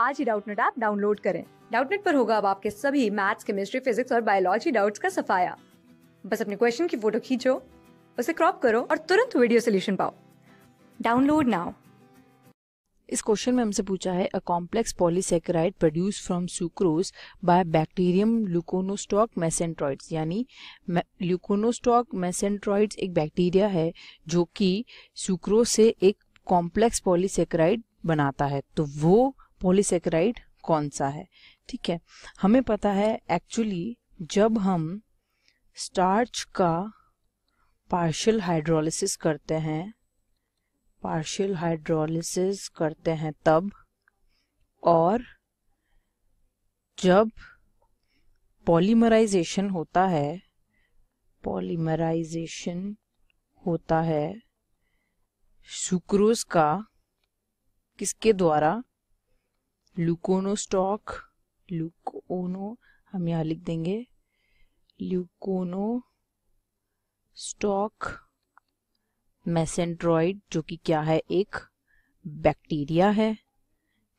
आज ही Doubtnut app download करें डाउटनेट पर होगा अब आपके सभी मैथ्स केमिस्ट्री फिजिक्स और बायोलॉजी डाउट्स का सफाया बस अपने क्वेश्चन की फोटो खींचो उसे क्रॉप करो और तुरंत वीडियो सोल्यूशन पाओ डाउनलोड नाउ इस क्वेश्चन में हमसे पूछा है a complex polysaccharide produce from sucrose by bacterium Leuconostoc mesenteroides यानी ल्यूकोनोस्टॉक मैसेंट्रॉइड्स एक बैक्टीरिया है जो कि सुक्रोज से एक कॉम्प्लेक्स पॉलीसेक्राइड बनाता है तो वो पोलिसेक्राइड कौन सा है ठीक है हमें पता है एक्चुअली जब हम स्टार्च का पार्शियल हाइड्रोलिसिस करते हैं पार्शियल हाइड्रोलिसिस करते हैं तब और जब पॉलीमराइजेशन होता है पॉलीमराइजेशन होता है सुक्रोज का किसके द्वारा लुकोनो स्टॉक लुकोनो हम यहाँ लिख देंगे ल्यूकोनो स्टॉक मैसेंट्रॉइड जो कि क्या है एक बैक्टीरिया है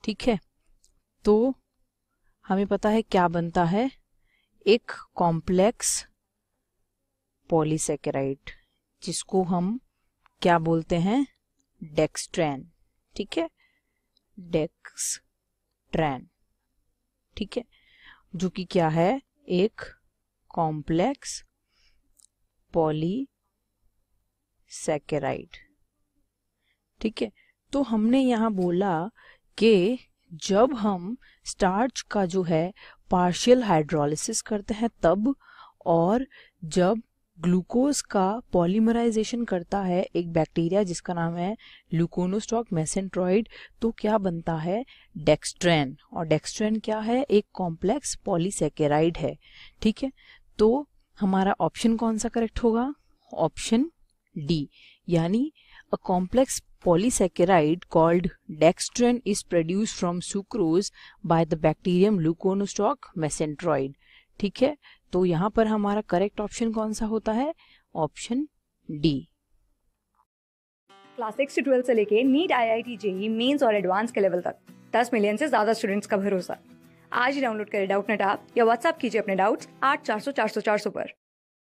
ठीक है तो हमें पता है क्या बनता है एक कॉम्प्लेक्स पॉलीसेकेराइड जिसको हम क्या बोलते हैं डेक्सट्रेन ठीक है डेक्स ट्रेन ठीक है जो कि क्या है एक कॉम्प्लेक्स पॉलीसेकेराइड ठीक है तो हमने यहाँ बोला कि जब हम स्टार्च का जो है पार्शियल हाइड्रोलिसिस करते हैं तब और जब ग्लूकोज का पॉलीमराइजेशन करता है एक बैक्टीरिया जिसका नाम है ल्यूकोनोस्टॉक मैसेंट्रॉइड तो क्या बनता है डेक्सट्रेन और डेक्सट्रेन क्या है एक कॉम्प्लेक्स पॉलीसेकेराइड है ठीक है तो हमारा ऑप्शन कौन सा करेक्ट होगा ऑप्शन डी यानी a complex polysaccharide called dextran is produce from sucrose by the bacterium Leuconostoc mesenteroid ठीक है तो यहाँ पर हमारा करेक्ट ऑप्शन कौन सा होता है option D class six to twelfth से लेके NEET IIT JEE mains और एडवांस के लेवल तक दस मिलियन से ज्यादा स्टूडेंट्स का भरोसा आज ही डाउनलोड करें डाउट नेट आप या व्हाट्सअप कीजिए अपने डाउट्स आठ चार सौ चार सौ चार सौ पर